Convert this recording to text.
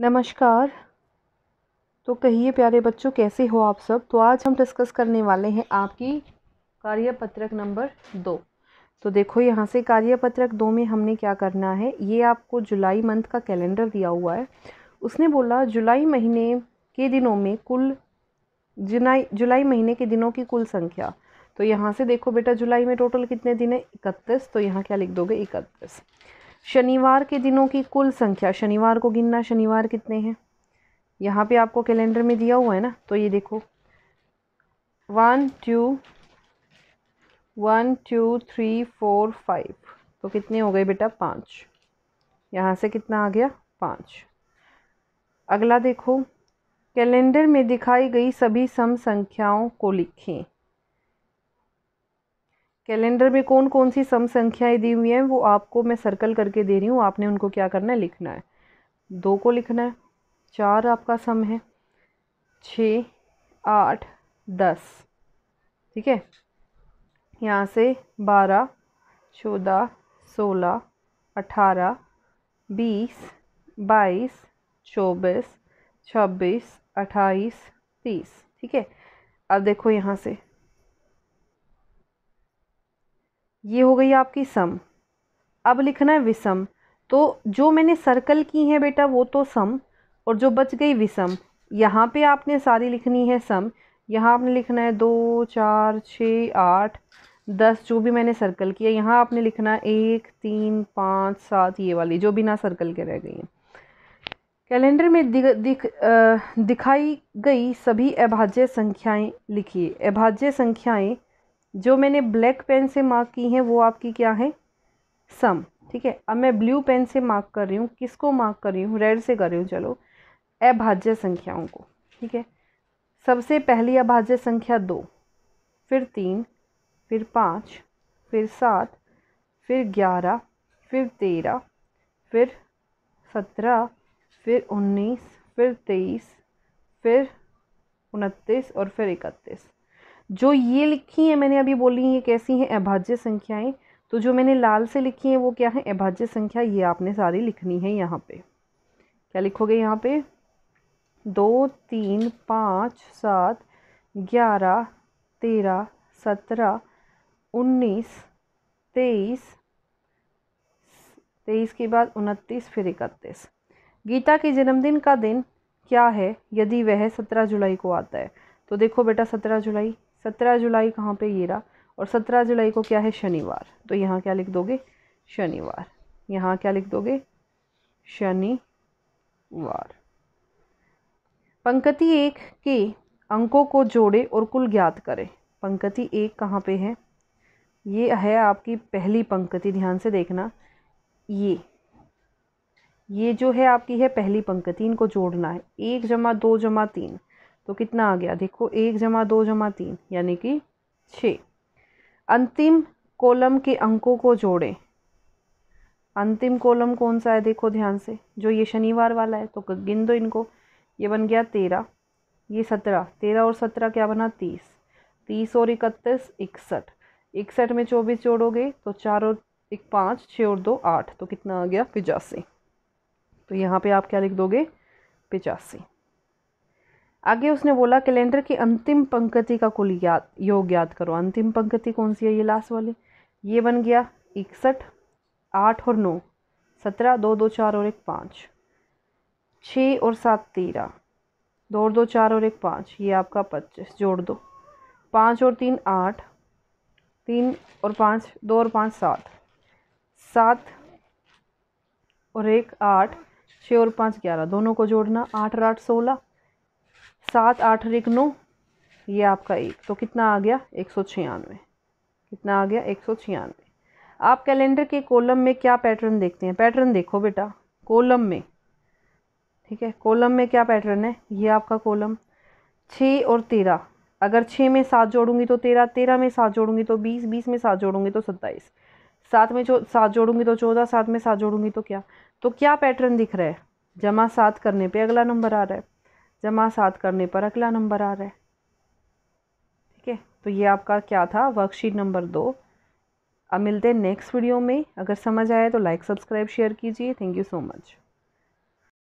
नमस्कार तो कहिए प्यारे बच्चों कैसे हो आप सब तो आज हम डिस्कस करने वाले हैं आपकी कार्यपत्रक नंबर दो तो देखो यहाँ से कार्यपत्रक दो में हमने क्या करना है ये आपको जुलाई मंथ का कैलेंडर दिया हुआ है उसने बोला जुलाई महीने के दिनों में कुल जुलाई जुलाई महीने के दिनों की कुल संख्या तो यहाँ से देखो बेटा जुलाई में टोटल कितने दिन है इकतीस तो यहाँ क्या लिख दोगे इकतीस शनिवार के दिनों की कुल संख्या शनिवार को गिनना शनिवार कितने हैं यहाँ पे आपको कैलेंडर में दिया हुआ है ना तो ये देखो one two one two three four five तो कितने हो गए बेटा पाँच यहाँ से कितना आ गया पाँच अगला देखो कैलेंडर में दिखाई गई सभी सम संख्याओं को लिखें कैलेंडर में कौन कौन सी सम संख्याएं दी हुई हैं वो आपको मैं सर्कल करके दे रही हूँ आपने उनको क्या करना है लिखना है दो को लिखना है चार आपका सम है छ आठ दस ठीक है यहाँ से बारह चौदह सोलह अठारह बीस बाईस चौबीस छब्बीस अट्ठाईस तीस ठीक है अब देखो यहाँ से ये हो गई आपकी सम अब लिखना है विषम तो जो मैंने सर्कल की है बेटा वो तो सम और जो बच गई विषम यहाँ पे आपने सारी लिखनी है सम यहाँ आपने लिखना है दो चार छ आठ दस जो भी मैंने सर्कल किया यहाँ आपने लिखना एक तीन पाँच सात ये वाली जो बिना सर्कल के रह गई हैं कैलेंडर में दिख दिख आ, दिखाई गई सभी अभाज्य संख्याएं लिखिए अभाज्य संख्याएं जो मैंने ब्लैक पेन से मार्क की हैं वो आपकी क्या है सम ठीक है अब मैं ब्लू पेन से मार्क कर रही हूँ किसको मार्क कर रही हूँ रेड से कर रही हूँ चलो अभाज्य संख्याओं को ठीक है सबसे पहली अभाज्य संख्या दो फिर तीन फिर पाँच फिर सात फिर ग्यारह फिर तेरह फिर सत्रह फिर उन्नीस फिर तेईस फिर उनतीस और फिर इकतीस जो ये लिखी हैं मैंने अभी बोली ये कैसी हैं अभाज्य संख्याएं तो जो मैंने लाल से लिखी हैं वो क्या है अभाज्य संख्या ये आपने सारी लिखनी है यहाँ पे क्या लिखोगे यहाँ पे दो तीन पाँच सात ग्यारह तेरह सत्रह उन्नीस तेईस तेईस के बाद उनतीस फिर इकतीस गीता के जन्मदिन का दिन क्या है यदि वह सत्रह जुलाई को आता है तो देखो बेटा सत्रह जुलाई सत्रह जुलाई कहाँ पे ये रहा और सत्रह जुलाई को क्या है शनिवार तो यहाँ क्या लिख दोगे शनिवार यहाँ क्या लिख दोगे शनिवार पंक्ति एक के अंकों को जोड़े और कुल ज्ञात करें पंक्ति एक कहाँ पे है ये है आपकी पहली पंक्ति ध्यान से देखना ये ये जो है आपकी है पहली पंक्ति इनको जोड़ना है एक जमा दो जमा तीन तो कितना आ गया देखो एक जमा दो जमा तीन यानी कि छः अंतिम कॉलम के अंकों को जोड़ें अंतिम कॉलम कौन सा है देखो ध्यान से जो ये शनिवार वाला है तो गिन दो इनको ये बन गया तेरह ये सत्रह तेरह और सत्रह क्या बना तीस तीस और इकतीस इकसठ इकसठ में चौबीस जोड़ोगे तो चार और एक पाँच छः और दो आठ तो कितना आ गया पिचासी तो यहाँ पे आप क्या लिख दोगे पिचासी आगे उसने बोला कैलेंडर की अंतिम पंक्ति का कुल याद योग याद करो अंतिम पंक्ति कौन सी है ये लास्ट वाली ये बन गया इकसठ आठ और नौ सत्रह दो दो चार और एक पाँच छः और सात तेरह दो और दो चार और एक पाँच ये आपका पच्चीस जोड़ दो पाँच और तीन आठ तीन और पाँच दो और पाँच सात सात और एक आठ छः और पाँच ग्यारह दोनों को जोड़ना आठ और आठ सोलह सात आठ और एक नौ ये आपका एक तो कितना आ गया एक सौ छियानवे कितना आ गया एक सौ छियानवे आप कैलेंडर के कॉलम में क्या पैटर्न देखते हैं पैटर्न देखो बेटा कॉलम में ठीक है कॉलम में क्या पैटर्न है ये आपका कॉलम छः और तेरह अगर छः में सात जोड़ूंगी तो तेरह तेरह में सात जोड़ूंगी तो बीस बीस में सात जोड़ूंगी तो सत्ताईस सात में जो सात जोड़ूंगी तो चौदह सात में सात जोड़ूंगी तो क्या तो क्या पैटर्न दिख रहा है जमा सात करने पे अगला नंबर आ रहा है जमा सात करने पर अगला नंबर आ रहा है ठीक है तो ये आपका क्या था वर्कशीट नंबर दो अब मिलते हैं नेक्स्ट वीडियो में अगर समझ आए तो लाइक सब्सक्राइब शेयर कीजिए थैंक यू सो मच